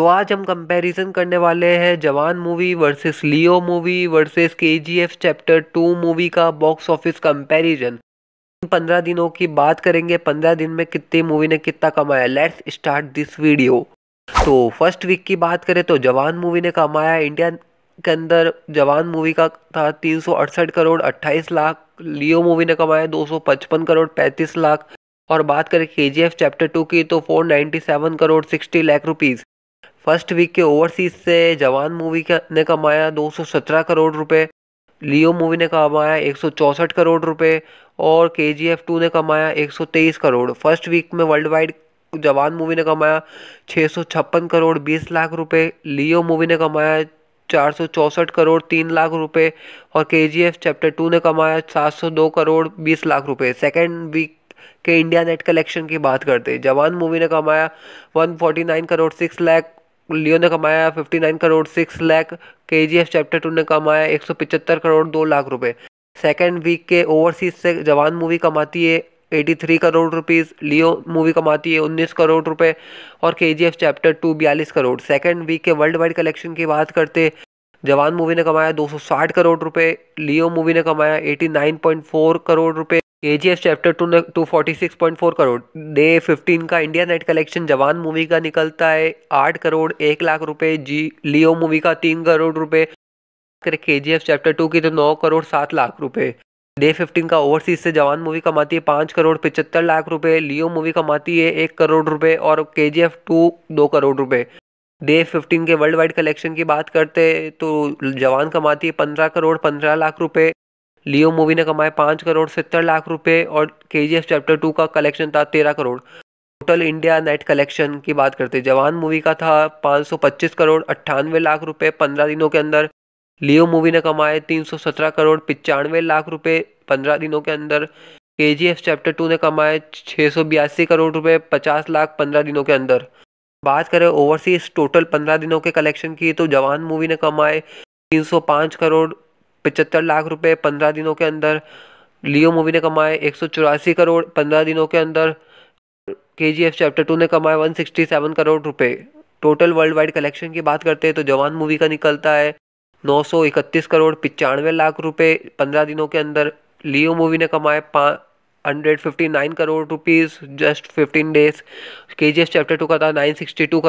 तो आज हम कंपैरिजन करने वाले हैं Jawan movie versus Leo movie versus KGF chapter two movie का बॉक्स ऑफिस कंपैरिजन पंद्रह दिनों की बात करेंगे पंद्रह दिन में कितनी मूवी ने कितना कमाया लेट्स स्टार्ट दिस वीडियो तो फर्स्ट वीक की बात करें तो जवान मूवी ने कमाया इंडिया के अंदर जवान मूवी का था तीन करोड़ अट्ठाईस लाख लियो मूवी ने कमाया दो करोड़ पैंतीस लाख और बात करें के चैप्टर टू की तो four crore sixty lakh rupees first week के ओवरसीज से जवान मूवी ने कमाया 217 करोड़ रुपए लियो मूवी ने कमाया एक करोड़ रुपए और के जी एफ टू ने कमाया 123 करोड़ फर्स्ट वीक में वर्ल्ड वाइड जवान मूवी ने कमाया छः करोड़ 20 लाख रुपए लियो मूवी ने कमाया चार करोड़ तीन लाख रुपए और के जी एफ चैप्टर टू ने कमाया दो करोड़ 20 लाख रुपए सेकेंड वीक के इंडिया नेट कलेक्शन की बात करते जवान मूवी ने कमाया 149 करोड़ 6 लाख लियो ने कमाया 59 करोड़ 6 लाख के जी एफ चैप्टर टू ने कमाया एक करोड़ दो लाख रुपए सेकेंड वीक के ओवरसीज से जवान मूवी कमाती है 83 करोड़ रुपीस लियो मूवी कमाती है 19 करोड़ रुपए और के जी एफ चैप्टर टू बयालीस करोड़ सेकेंड वीक के वर्ल्ड वाइड कलेक्शन की बात करते जवान मूवी ने कमाया 260 करोड़ रुपए लियो मूवी ने कमाया 89.4 करोड़ रुपए के G F chapter two two forty six point four crore day fifteen का India net collection Jawan movie का निकलता है आठ करोड़ एक लाख रुपए जी लियो मूवी का तीन करोड़ रुपए के जी एफ चैप्टर टू की तो नौ करोड़ सात लाख रुपए डे फिफ्टीन का ओवरसीज से जवान मूवी कमाती है पाँच करोड़ पिचहत्तर लाख रुपए लियो मूवी कमाती है एक करोड़ रुपए और के जी एफ टू दो करोड़ रुपए डे फिफ्टीन के वर्ल्ड वाइड कलेक्शन की बात करते तो जवान कमाती है पंद्रह करोड़ पंद्रह लाख रुपए लियो मूवी ने कमाए पाँच करोड़ सत्तर लाख रुपए और के चैप्टर टू का कलेक्शन था तेरह crore total India net collection की बात करते जवान मूवी का था 525 करोड़ अट्ठानवे लाख रुपए 15 दिनों के अंदर लियो मूवी ने कमाए 317 करोड़ पचानवे लाख रुपए 15 दिनों के अंदर के चैप्टर टू ने कमाए छः करोड़ रुपए 50 लाख 15 दिनों के अंदर बात करें ओवरसीज टोटल 15 दिनों के कलेक्शन की तो जवान मूवी ने कमाए 305 करोड़ पचहत्तर लाख रुपए पंद्रह दिनों के अंदर लियो मूवी ने कमाए एक करोड़ पंद्रह दिनों के अंदर के जी एफ चैप्टर टू ने कमाए सेवन करोड़ रुपए टोटल वर्ल्ड वाइड कलेक्शन की बात करते हैं तो जवान मूवी का निकलता है 931 करोड़ पचानवे लाख रुपए पंद्रह दिनों के अंदर लियो मूवी ने कमाए पा nine crore rupees just 15 days के जी एफ चैप्टर टू का था 962 करोड़